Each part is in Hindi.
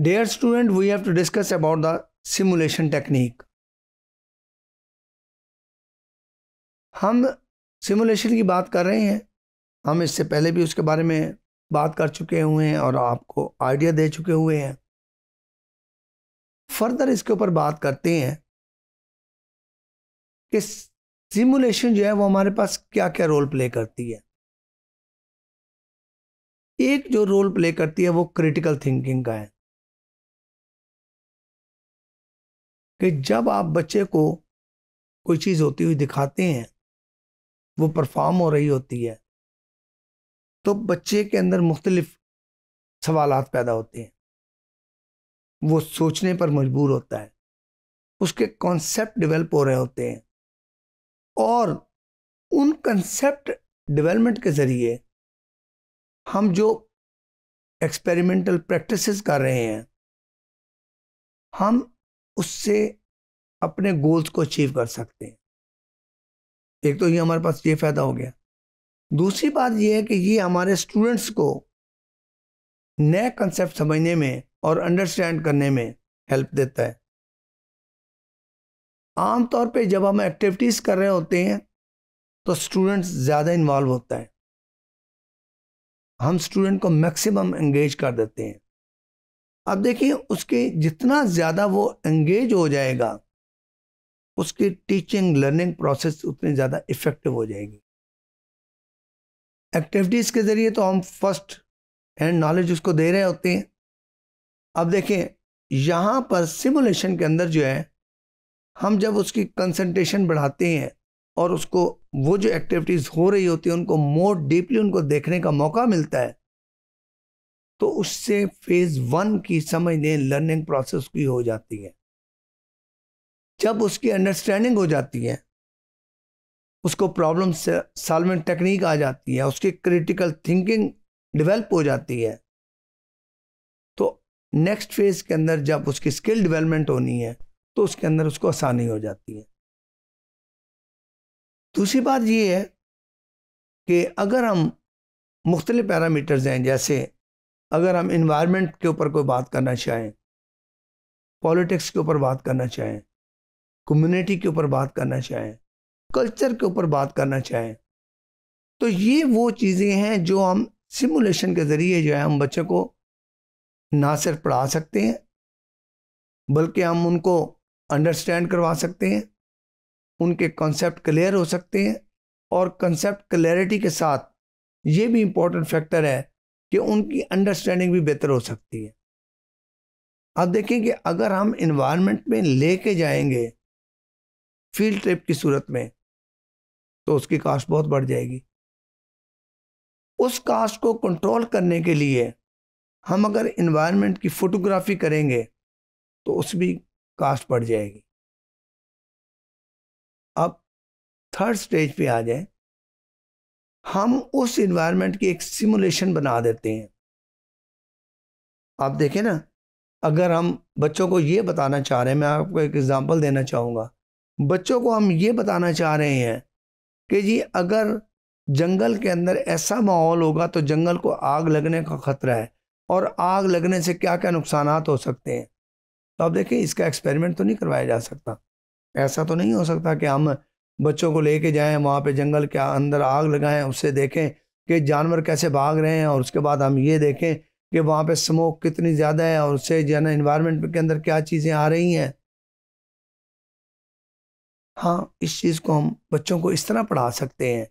Dear student, we have to discuss about the simulation technique. हम सिमुलेशन की बात कर रहे हैं हम इससे पहले भी उसके बारे में बात कर चुके हुए हैं और आपको आइडिया दे चुके हुए हैं फर्दर इसके ऊपर बात करते हैं कि सिमुलेशन जो है वो हमारे पास क्या क्या रोल प्ले करती है एक जो रोल प्ले करती है वो क्रिटिकल थिंकिंग का है कि जब आप बच्चे को कोई चीज़ होती हुई दिखाते हैं वो परफॉर्म हो रही होती है तो बच्चे के अंदर मुख्तलिफ सवाल पैदा होते हैं वो सोचने पर मजबूर होता है उसके कॉन्सेप्ट डेवलप हो रहे होते हैं और उन कंसेप्ट डेवलपमेंट के ज़रिए हम जो एक्सपेरिमेंटल प्रैक्टिसेस कर रहे हैं हम उससे अपने गोल्स को अचीव कर सकते हैं एक तो ये हमारे पास ये फ़ायदा हो गया दूसरी बात यह है कि ये हमारे स्टूडेंट्स को नए कंसेप्ट समझने में और अंडरस्टैंड करने में हेल्प देता है आमतौर पे जब हम एक्टिविटीज़ कर रहे होते हैं तो स्टूडेंट्स ज़्यादा इन्वॉल्व होता है हम स्टूडेंट को मैक्सिमम एंगेज कर देते हैं अब देखिए उसके जितना ज़्यादा वो एंगेज हो जाएगा उसकी टीचिंग लर्निंग प्रोसेस उतनी ज़्यादा इफ़ेक्टिव हो जाएगी एक्टिविटीज़ के ज़रिए तो हम फर्स्ट हैंड नॉलेज उसको दे रहे होते हैं अब देखें यहाँ पर सिमुलेशन के अंदर जो है हम जब उसकी कंसंट्रेशन बढ़ाते हैं और उसको वो जो एक्टिविटीज़ हो रही होती है उनको मोर डीपली उनको देखने का मौका मिलता है तो उससे फेज वन की समझ लर्निंग प्रोसेस की हो जाती है जब उसकी अंडरस्टैंडिंग हो जाती है उसको प्रॉब्लम सॉल्विंग टेक्निक आ जाती है उसकी क्रिटिकल थिंकिंग डेवलप हो जाती है तो नेक्स्ट फेज के अंदर जब उसकी स्किल डेवलपमेंट होनी है तो उसके अंदर उसको आसानी हो जाती है दूसरी बात यह है कि अगर हम मुख्तलिफ पैरामीटर्स हैं जैसे अगर हम इन्वायरमेंट के ऊपर कोई बात करना चाहें पॉलिटिक्स के ऊपर बात करना चाहें कम्युनिटी के ऊपर बात करना चाहें कल्चर के ऊपर बात करना चाहें तो ये वो चीज़ें हैं जो हम सिमुलेशन के ज़रिए जो है हम बच्चों को ना सिर्फ पढ़ा सकते हैं बल्कि हम उनको अंडरस्टैंड करवा सकते हैं उनके कॉन्सेप्ट क्लियर हो सकते हैं और कंसेप्ट क्लैरिटी के साथ ये भी इम्पोर्टेंट फैक्टर है कि उनकी अंडरस्टैंडिंग भी बेहतर हो सकती है आप देखें कि अगर हम इन्वायरमेंट में लेके जाएंगे फील्ड ट्रिप की सूरत में तो उसकी कास्ट बहुत बढ़ जाएगी उस कास्ट को कंट्रोल करने के लिए हम अगर इन्वायरमेंट की फ़ोटोग्राफी करेंगे तो उस भी कास्ट बढ़ जाएगी अब थर्ड स्टेज पे आ जाए हम उस इन्वायरमेंट की एक सिमुलेशन बना देते हैं आप देखें ना अगर हम बच्चों को ये बताना चाह रहे हैं मैं आपको एक एग्ज़ाम्पल देना चाहूँगा बच्चों को हम ये बताना चाह रहे हैं कि जी अगर जंगल के अंदर ऐसा माहौल होगा तो जंगल को आग लगने का ख़तरा है और आग लगने से क्या क्या नुकसान हो सकते हैं तो आप देखें इसका एक्सपेरिमेंट तो नहीं करवाया जा सकता ऐसा तो नहीं हो सकता कि हम बच्चों को लेके जाएं वहाँ पे जंगल के अंदर आग लगाएं उससे देखें कि जानवर कैसे भाग रहे हैं और उसके बाद हम ये देखें कि वहाँ पे स्मोक कितनी ज़्यादा है और उससे जो है ना इन्वायरमेंट के अंदर क्या चीज़ें आ रही हैं हाँ इस चीज़ को हम बच्चों को इस तरह पढ़ा सकते हैं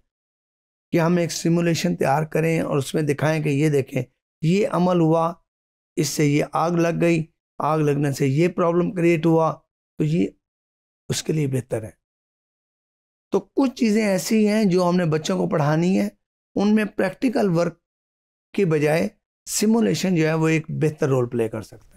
कि हम एक सिमुलेशन तैयार करें और उसमें दिखाएं कि ये देखें ये अमल हुआ इससे ये आग लग गई आग लगने से ये प्रॉब्लम क्रिएट हुआ तो ये उसके लिए बेहतर है तो कुछ चीज़ें ऐसी हैं जो हमने बच्चों को पढ़ानी है उनमें प्रैक्टिकल वर्क के बजाय सिमुलेशन जो है वो एक बेहतर रोल प्ले कर सकता है